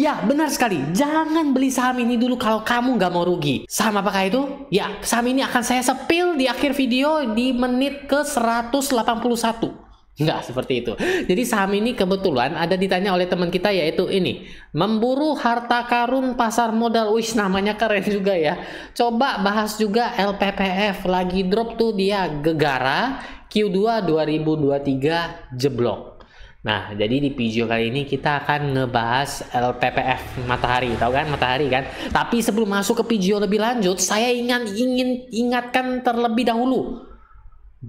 Ya, benar sekali. Jangan beli saham ini dulu kalau kamu nggak mau rugi. Saham apakah itu? Ya, saham ini akan saya sepil di akhir video di menit ke 181. Enggak seperti itu. Jadi saham ini kebetulan ada ditanya oleh teman kita yaitu ini. Memburu harta karun pasar modal. Wih namanya keren juga ya. Coba bahas juga LPPF. Lagi drop tuh dia gegara. Q2 2023 jeblok. Nah, jadi di video kali ini kita akan ngebahas LPPF matahari, tahu kan matahari kan? Tapi sebelum masuk ke video lebih lanjut, saya ingin ingin ingatkan terlebih dahulu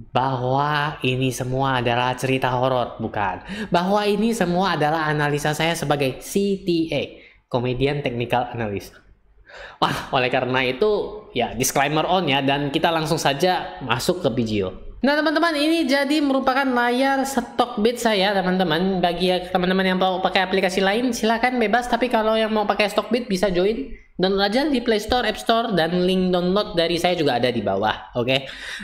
bahwa ini semua adalah cerita horor, bukan? Bahwa ini semua adalah analisa saya sebagai CTA, Comedian Technical Analyst. Wah, oleh karena itu ya disclaimer on ya dan kita langsung saja masuk ke video. Nah teman-teman ini jadi merupakan layar stock bid saya teman-teman Bagi teman-teman yang mau pakai aplikasi lain silahkan bebas Tapi kalau yang mau pakai stock bid bisa join dan aja di Play Store, App Store Dan link download dari saya juga ada di bawah Oke okay?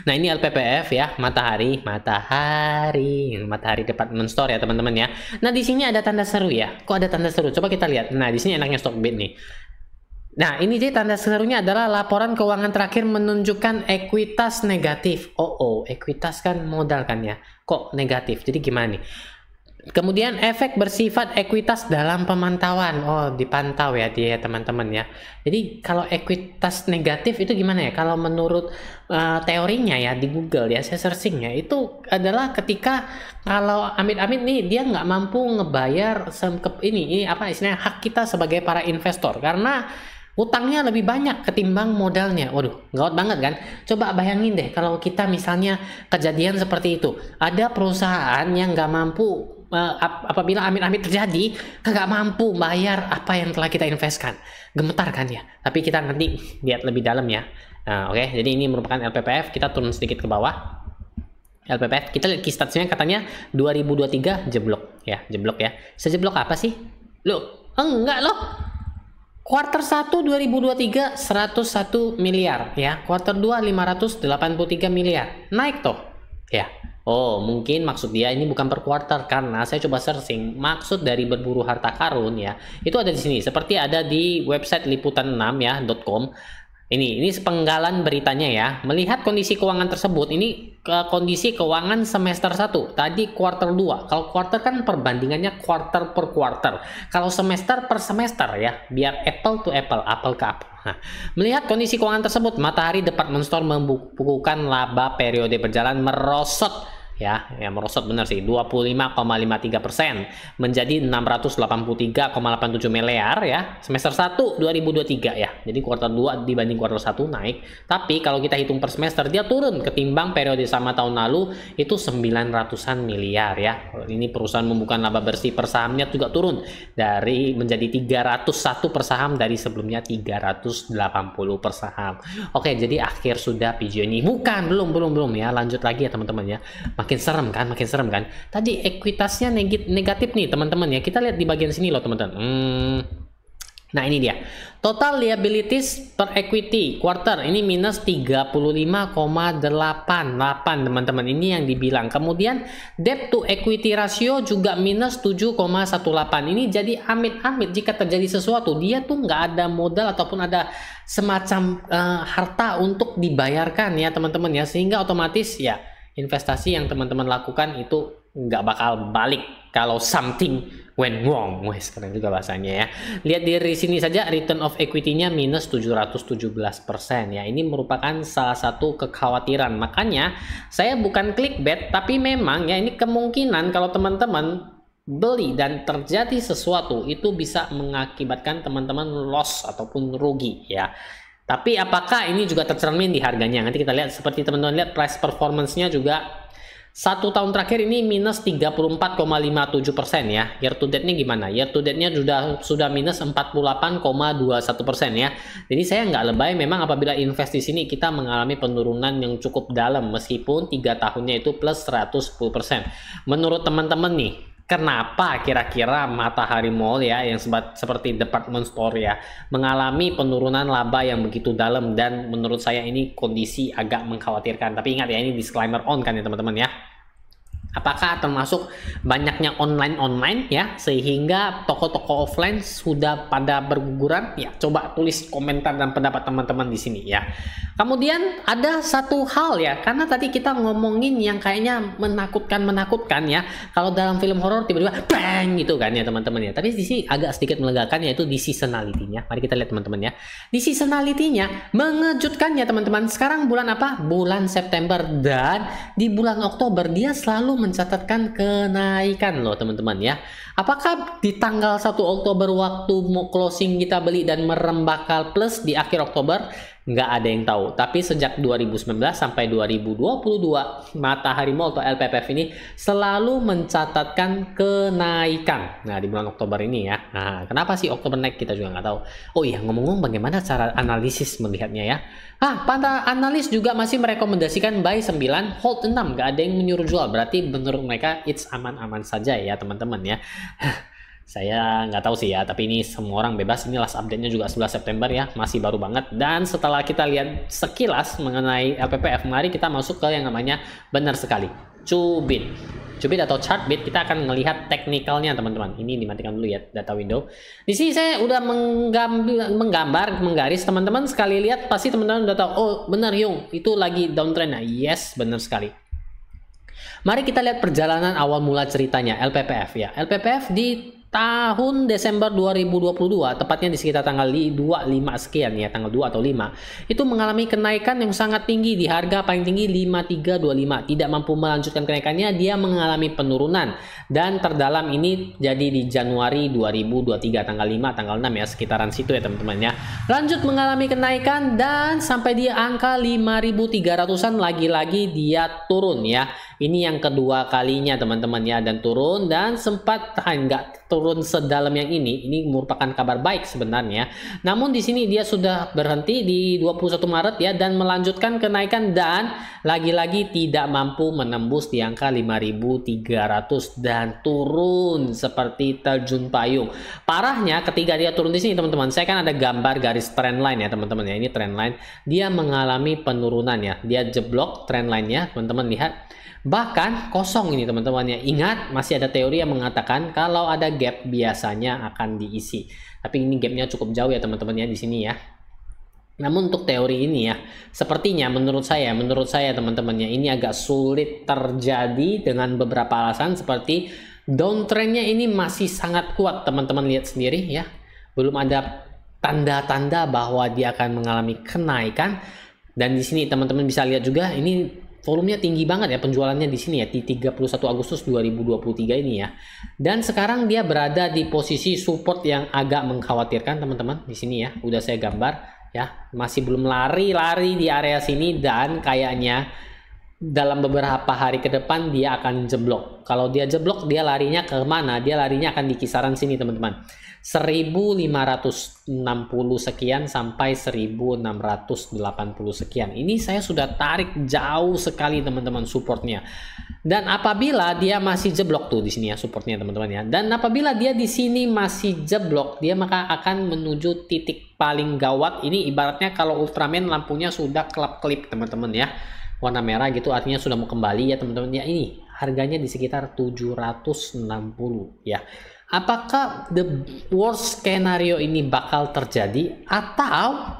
Nah ini LPPF ya Matahari Matahari Matahari Department Store ya teman-teman ya Nah di sini ada tanda seru ya Kok ada tanda seru? Coba kita lihat Nah di sini enaknya stock bid nih Nah, ini jadi tanda serunya adalah laporan keuangan terakhir menunjukkan ekuitas negatif. Oh, oh, ekuitas kan modal kan ya. Kok negatif? Jadi gimana nih? Kemudian efek bersifat ekuitas dalam pemantauan. Oh, dipantau ya dia ya, teman-teman ya. Jadi kalau ekuitas negatif itu gimana ya? Kalau menurut uh, teorinya ya di Google ya, saya searching ya, itu adalah ketika kalau amit-amit nih dia nggak mampu ngebayar ini ini apa istilahnya hak kita sebagai para investor karena utangnya lebih banyak ketimbang modalnya. Waduh, gawat banget kan? Coba bayangin deh kalau kita misalnya kejadian seperti itu. Ada perusahaan yang nggak mampu eh, apabila amit-amit terjadi nggak mampu bayar apa yang telah kita investkan gemetar kan ya tapi kita nanti lihat lebih dalam ya nah, oke okay. jadi ini merupakan LPPF kita turun sedikit ke bawah LPPF kita lihat key statusnya katanya 2023 jeblok ya jeblok ya sejeblok apa sih Loh, enggak loh Quarter 1 2023 101 miliar ya. Quarter 2 583 miliar. Naik toh Ya. Oh, mungkin maksud dia ini bukan per quarter karena saya coba searching maksud dari berburu harta karun ya. Itu ada di sini seperti ada di website liputan6 ya.com. Ini ini sepenggalan beritanya ya. Melihat kondisi keuangan tersebut, ini ke kondisi keuangan semester 1. Tadi quarter 2. Kalau quarter kan perbandingannya quarter per quarter. Kalau semester per semester ya, biar apple to apple, apple ke apple. Nah, melihat kondisi keuangan tersebut, Matahari Department Store membukukan laba periode berjalan merosot ya, ya merosot benar sih 25,53 persen menjadi 683,87 miliar ya semester 1 2023 ya jadi kuartal 2 dibanding kuartal 1 naik tapi kalau kita hitung per semester dia turun ketimbang periode sama tahun lalu itu 900an miliar ya ini perusahaan membuka laba bersih per sahamnya juga turun dari menjadi 301 per saham dari sebelumnya 380 per saham oke jadi akhir sudah video ini bukan belum belum belum ya lanjut lagi ya teman-teman ya makin serem kan makin serem kan tadi ekuitasnya negatif nih teman-teman ya kita lihat di bagian sini loh teman-teman hmm. nah ini dia total liabilities per equity quarter ini minus 35,88 teman-teman ini yang dibilang kemudian debt to equity ratio juga minus 7,18 ini jadi amit-amit jika terjadi sesuatu dia tuh nggak ada modal ataupun ada semacam uh, harta untuk dibayarkan ya teman-teman ya sehingga otomatis ya investasi yang teman-teman lakukan itu nggak bakal balik kalau something went wrong. wes sekarang juga bahasanya ya. Lihat dari sini saja return of equity-nya minus 717% ya. Ini merupakan salah satu kekhawatiran. Makanya saya bukan bet, tapi memang ya ini kemungkinan kalau teman-teman beli dan terjadi sesuatu itu bisa mengakibatkan teman-teman loss ataupun rugi ya. Tapi apakah ini juga tercermin di harganya? Nanti kita lihat seperti teman-teman lihat price performance-nya juga satu tahun terakhir ini minus 34,57 persen ya. Year to date-nya gimana? Year to date-nya sudah sudah minus 48,21 persen ya. Jadi saya nggak lebay memang apabila invest di sini kita mengalami penurunan yang cukup dalam meskipun tiga tahunnya itu plus 110 persen. Menurut teman-teman nih, kenapa kira-kira Matahari Mall ya yang sebat, seperti department store ya mengalami penurunan laba yang begitu dalam dan menurut saya ini kondisi agak mengkhawatirkan. Tapi ingat ya ini disclaimer on kan ya teman-teman ya. Apakah termasuk banyaknya online-online ya sehingga toko-toko offline sudah pada berguguran? Ya, coba tulis komentar dan pendapat teman-teman di sini ya. Kemudian ada satu hal ya, karena tadi kita ngomongin yang kayaknya menakutkan-menakutkan ya. Kalau dalam film horor tiba-tiba bang gitu kan ya teman-teman ya. Tapi di sini agak sedikit melegakan yaitu di seasonality-nya. Mari kita lihat teman-teman ya. Di seasonality-nya ya teman-teman. Sekarang bulan apa? Bulan September dan di bulan Oktober dia selalu mencatatkan kenaikan loh teman-teman ya. Apakah di tanggal 1 Oktober waktu mau closing kita beli dan merembakal plus di akhir Oktober nggak ada yang tahu. Tapi sejak 2019 sampai 2022, Matahari Mall atau LPPF ini selalu mencatatkan kenaikan. Nah, di bulan Oktober ini ya. Nah, kenapa sih Oktober naik kita juga nggak tahu. Oh iya, ngomong-ngomong bagaimana cara analisis melihatnya ya. Ah, para analis juga masih merekomendasikan buy 9, hold 6. Nggak ada yang menyuruh jual. Berarti menurut mereka it's aman-aman saja ya teman-teman ya. Saya nggak tahu sih ya, tapi ini semua orang bebas. Ini last update-nya juga 11 September ya, masih baru banget. Dan setelah kita lihat sekilas mengenai LPPF, mari kita masuk ke yang namanya benar sekali, cubit. Cubit atau chart bit, kita akan melihat teknikalnya teman-teman. Ini dimatikan dulu ya data window. Di sini saya udah menggambar, menggambar menggaris teman-teman. Sekali lihat pasti teman-teman udah tahu, oh benar Yung, itu lagi downtrend. Nah, yes, benar sekali. Mari kita lihat perjalanan awal mula ceritanya LPPF ya. LPPF di tahun Desember 2022, tepatnya di sekitar tanggal 2, 5 sekian ya, tanggal 2 atau 5, itu mengalami kenaikan yang sangat tinggi di harga paling tinggi 5325. Tidak mampu melanjutkan kenaikannya, dia mengalami penurunan. Dan terdalam ini jadi di Januari 2023, tanggal 5, tanggal 6 ya, sekitaran situ ya teman-teman ya. Lanjut mengalami kenaikan dan sampai dia angka 5300-an lagi-lagi dia turun ya. Ini yang kedua kalinya teman-teman ya dan turun dan sempat ah, nggak turun sedalam yang ini. Ini merupakan kabar baik sebenarnya. Namun di sini dia sudah berhenti di 21 Maret ya dan melanjutkan kenaikan dan lagi-lagi tidak mampu menembus di angka 5.300 dan turun seperti terjun payung. Parahnya ketika dia turun di sini teman-teman, saya kan ada gambar garis trendline ya teman-teman ya. Ini trendline dia mengalami penurunan ya. Dia jeblok trend line-nya, teman-teman lihat Bahkan kosong ini teman-temannya. Ingat masih ada teori yang mengatakan kalau ada gap biasanya akan diisi. Tapi ini gapnya cukup jauh ya teman-teman ya di sini ya. Namun untuk teori ini ya, sepertinya menurut saya, menurut saya teman-temannya ini agak sulit terjadi dengan beberapa alasan seperti downtrendnya ini masih sangat kuat teman-teman lihat sendiri ya. Belum ada tanda-tanda bahwa dia akan mengalami kenaikan dan di sini teman-teman bisa lihat juga ini volumenya tinggi banget ya penjualannya di sini ya di 31 Agustus 2023 ini ya. Dan sekarang dia berada di posisi support yang agak mengkhawatirkan teman-teman di sini ya. Udah saya gambar ya, masih belum lari-lari di area sini dan kayaknya dalam beberapa hari ke depan dia akan jeblok. Kalau dia jeblok, dia larinya ke mana? Dia larinya akan di kisaran sini, teman-teman. 1560 sekian sampai 1680 sekian. Ini saya sudah tarik jauh sekali, teman-teman, supportnya. Dan apabila dia masih jeblok tuh di sini ya supportnya, teman-teman ya. Dan apabila dia di sini masih jeblok, dia maka akan menuju titik paling gawat. Ini ibaratnya kalau Ultraman lampunya sudah kelap-kelip, teman-teman ya warna merah gitu artinya sudah mau kembali ya teman-teman ya ini harganya di sekitar 760 ya apakah the worst scenario ini bakal terjadi atau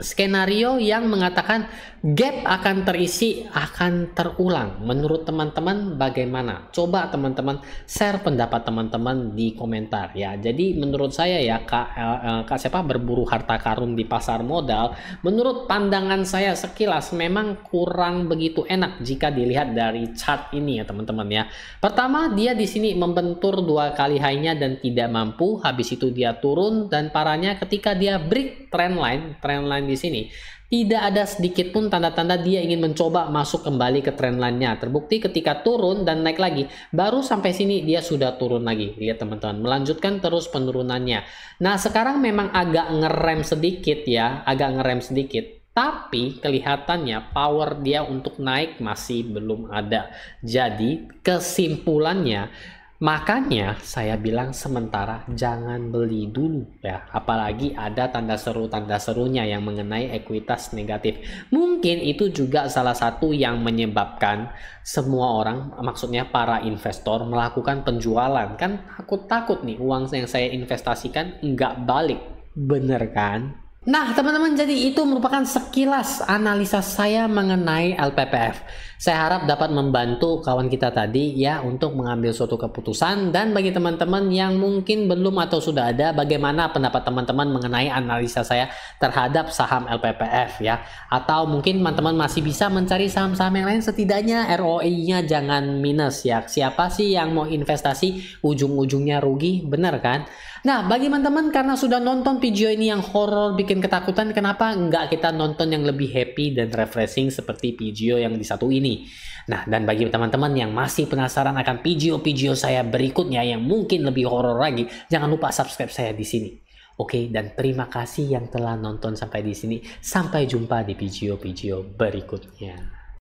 skenario yang mengatakan gap akan terisi akan terulang. Menurut teman-teman bagaimana? Coba teman-teman share pendapat teman-teman di komentar ya. Jadi menurut saya ya Kak, eh, eh, Kak siapa berburu harta karun di pasar modal, menurut pandangan saya sekilas memang kurang begitu enak jika dilihat dari chart ini ya teman-teman ya. Pertama dia di sini membentur dua kali high-nya dan tidak mampu, habis itu dia turun dan parahnya ketika dia break Trend line, trend line di sini, tidak ada sedikit pun tanda-tanda dia ingin mencoba masuk kembali ke trend line nya Terbukti ketika turun dan naik lagi, baru sampai sini dia sudah turun lagi. Lihat teman-teman, melanjutkan terus penurunannya. Nah, sekarang memang agak ngerem sedikit ya, agak ngerem sedikit. Tapi kelihatannya power dia untuk naik masih belum ada. Jadi kesimpulannya Makanya saya bilang sementara jangan beli dulu ya. Apalagi ada tanda seru-tanda serunya yang mengenai ekuitas negatif. Mungkin itu juga salah satu yang menyebabkan semua orang, maksudnya para investor melakukan penjualan. Kan takut-takut nih uang yang saya investasikan nggak balik. Bener kan? Nah teman-teman jadi itu merupakan sekilas analisa saya mengenai LPPF. Saya harap dapat membantu kawan kita tadi ya untuk mengambil suatu keputusan dan bagi teman-teman yang mungkin belum atau sudah ada bagaimana pendapat teman-teman mengenai analisa saya terhadap saham LPPF ya. Atau mungkin teman-teman masih bisa mencari saham-saham yang lain setidaknya ROI-nya jangan minus ya. Siapa sih yang mau investasi ujung-ujungnya rugi? Bener kan? Nah, bagi teman-teman karena sudah nonton video ini yang horor bikin ketakutan, kenapa nggak kita nonton yang lebih happy dan refreshing seperti video yang di satu ini ini. Nah, dan bagi teman-teman yang masih penasaran akan video-video saya berikutnya yang mungkin lebih horor lagi, jangan lupa subscribe saya di sini. Oke, dan terima kasih yang telah nonton sampai di sini. Sampai jumpa di video-video berikutnya.